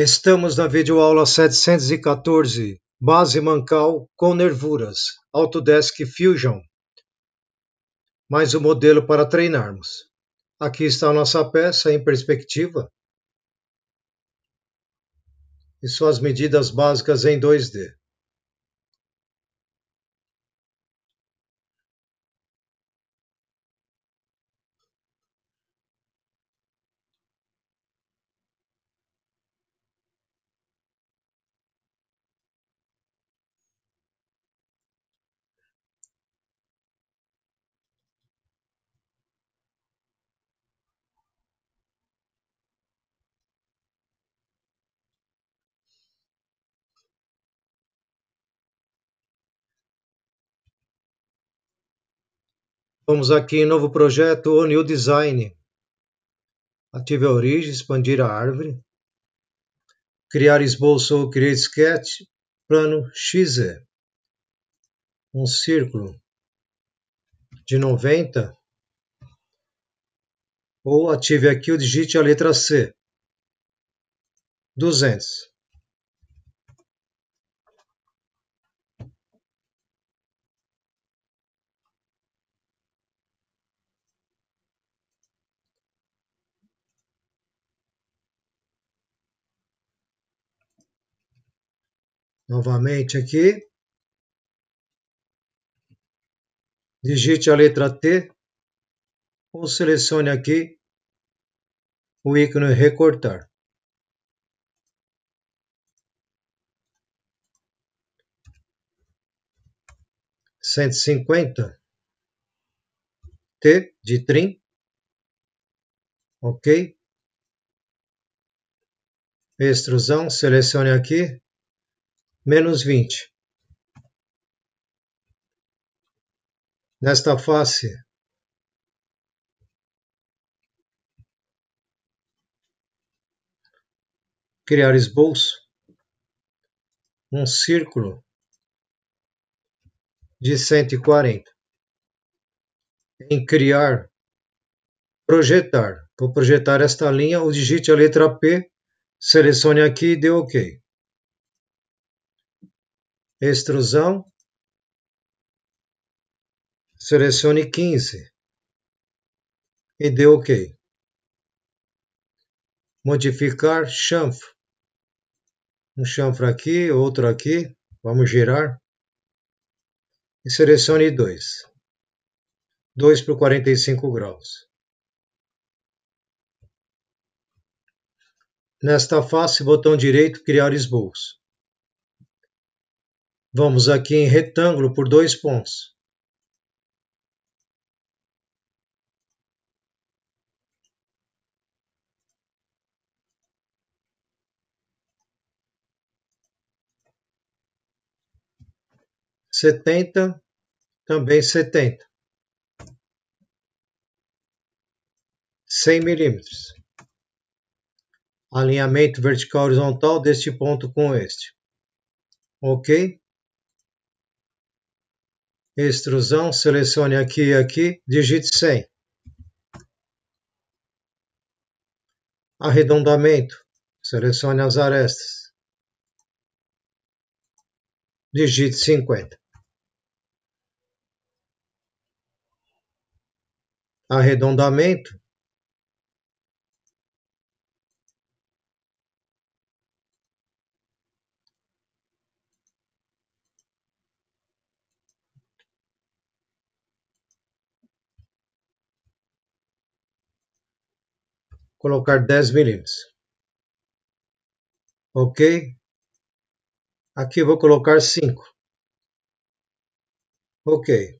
Estamos na videoaula 714, Base Mancal com Nervuras, Autodesk Fusion. Mais um modelo para treinarmos. Aqui está a nossa peça em perspectiva e suas medidas básicas em 2D. Vamos aqui em novo projeto o New Design. Ative a origem, expandir a árvore. Criar esboço ou Create Sketch. Plano XZ. Um círculo de 90. Ou ative aqui o digite a letra C. 200. novamente aqui. Digite a letra T ou selecione aqui o ícone recortar. Cento e cinquenta T de trim, ok? Extrusão, selecione aqui menos 20. Nesta face, criar esboço, um círculo de 140. Em criar, projetar. Vou projetar esta linha, ou digite a letra P, selecione aqui e dê OK extrusão, selecione 15 e dê OK. Modificar chanfro. Um chanfro aqui, outro aqui. Vamos girar. E selecione 2. 2 por 45 graus. Nesta face, botão direito, criar esboço. Vamos aqui em retângulo por dois pontos. Setenta, também setenta. Cem milímetros. Alinhamento vertical horizontal deste ponto com este. Ok? extrusão, selecione aqui e aqui, digite 100. Arredondamento, selecione as arestas. Digite 50. Arredondamento, colocar 10 milímetros. Ok? Aqui vou colocar 5. Ok.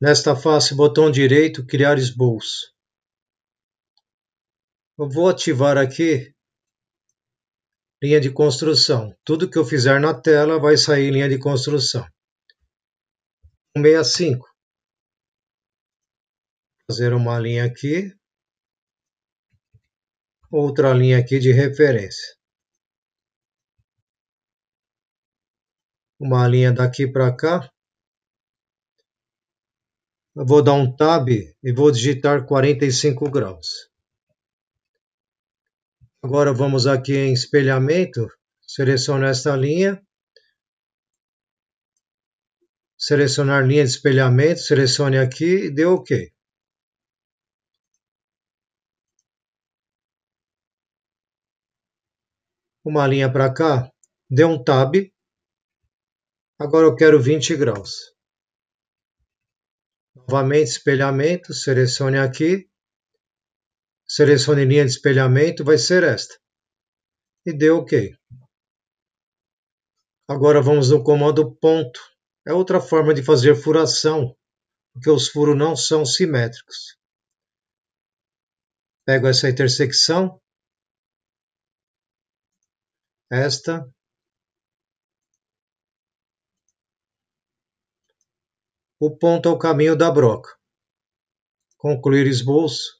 Nesta face, botão direito, criar esboço. Eu vou ativar aqui linha de construção. Tudo que eu fizer na tela vai sair linha de construção. 165. Fazer uma linha aqui, outra linha aqui de referência. Uma linha daqui para cá. Eu vou dar um tab e vou digitar 45 graus. Agora vamos aqui em espelhamento, seleciono esta linha selecionar linha de espelhamento, selecione aqui e dê OK. Uma linha para cá, dê um Tab. Agora eu quero 20 graus. Novamente, espelhamento, selecione aqui. Selecione linha de espelhamento, vai ser esta. E dê OK. Agora vamos no comando ponto é outra forma de fazer furação, porque os furos não são simétricos. Pego essa intersecção, esta, o ponto é o caminho da broca. Concluir esboço,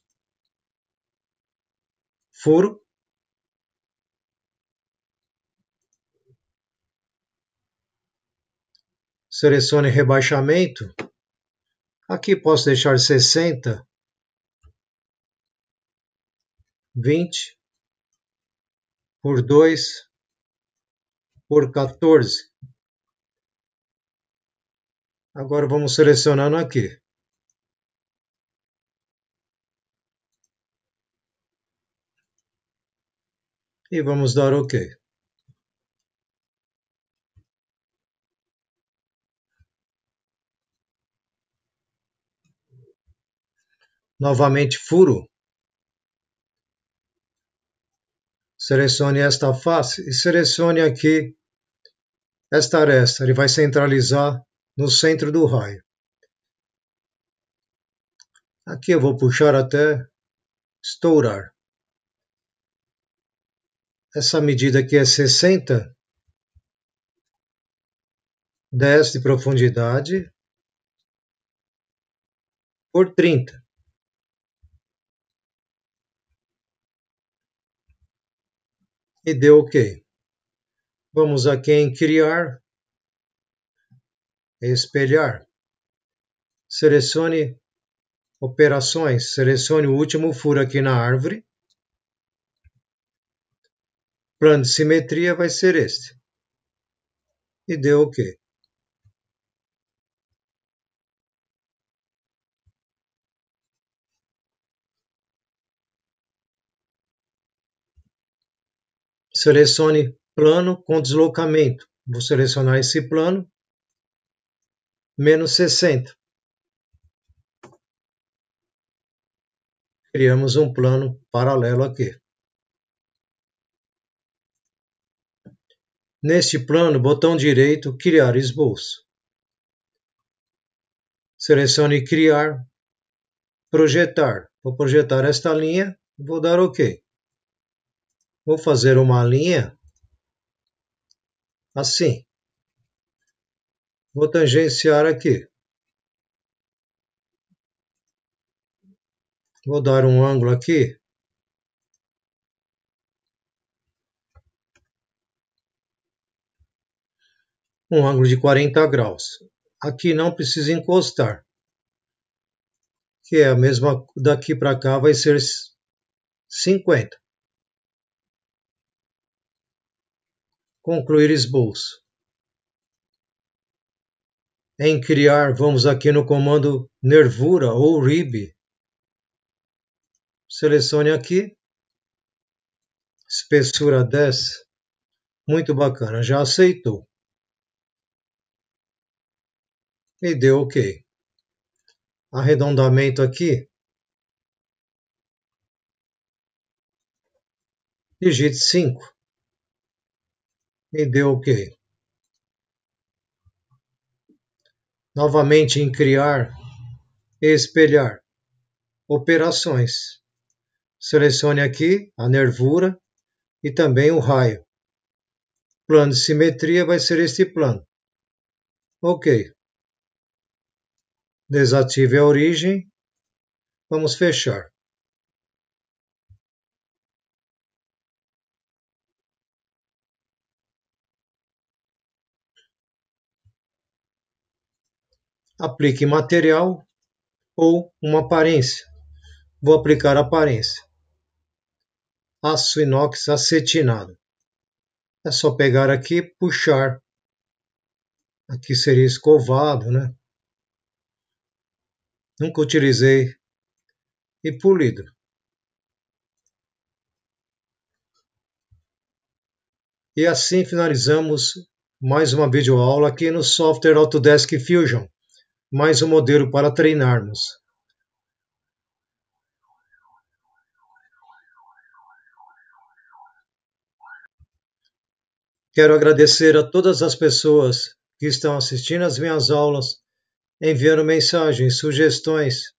furo, selecione rebaixamento. Aqui posso deixar 60, 20 por 2 por 14. Agora vamos selecionando aqui. E vamos dar OK. Novamente furo. Selecione esta face e selecione aqui esta aresta. Ele vai centralizar no centro do raio. Aqui eu vou puxar até estourar. Essa medida aqui é 60, 10 de profundidade por 30. e deu OK. Vamos aqui em criar, espelhar. Selecione operações, selecione o último furo aqui na árvore. Plano de simetria vai ser este. E deu OK. selecione plano com deslocamento. Vou selecionar esse plano, menos 60. Criamos um plano paralelo aqui. Neste plano, botão direito, criar esboço. Selecione criar, projetar. Vou projetar esta linha, vou dar OK vou fazer uma linha assim. Vou tangenciar aqui. Vou dar um ângulo aqui. Um ângulo de 40 graus. Aqui não precisa encostar. Que é a mesma daqui para cá, vai ser 50. Concluir esboço. Em criar, vamos aqui no comando nervura ou rib. Selecione aqui. Espessura 10. Muito bacana, já aceitou. E deu OK. Arredondamento aqui. Digite 5 e deu OK. Novamente em criar e espelhar operações. Selecione aqui a nervura e também o raio. Plano de simetria vai ser este plano. OK. Desative a origem. Vamos fechar. aplique material ou uma aparência. Vou aplicar aparência. Aço inox acetinado. É só pegar aqui puxar. Aqui seria escovado, né? Nunca utilizei. E polido. E assim finalizamos mais uma videoaula aqui no software Autodesk Fusion mais um modelo para treinarmos. Quero agradecer a todas as pessoas que estão assistindo às minhas aulas, enviando mensagens, sugestões,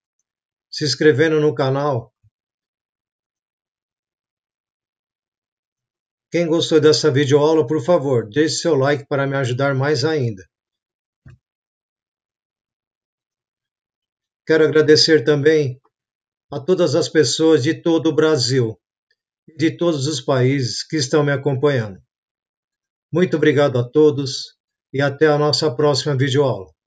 se inscrevendo no canal. Quem gostou dessa videoaula, por favor, deixe seu like para me ajudar mais ainda. Quero agradecer também a todas as pessoas de todo o Brasil e de todos os países que estão me acompanhando. Muito obrigado a todos e até a nossa próxima videoaula.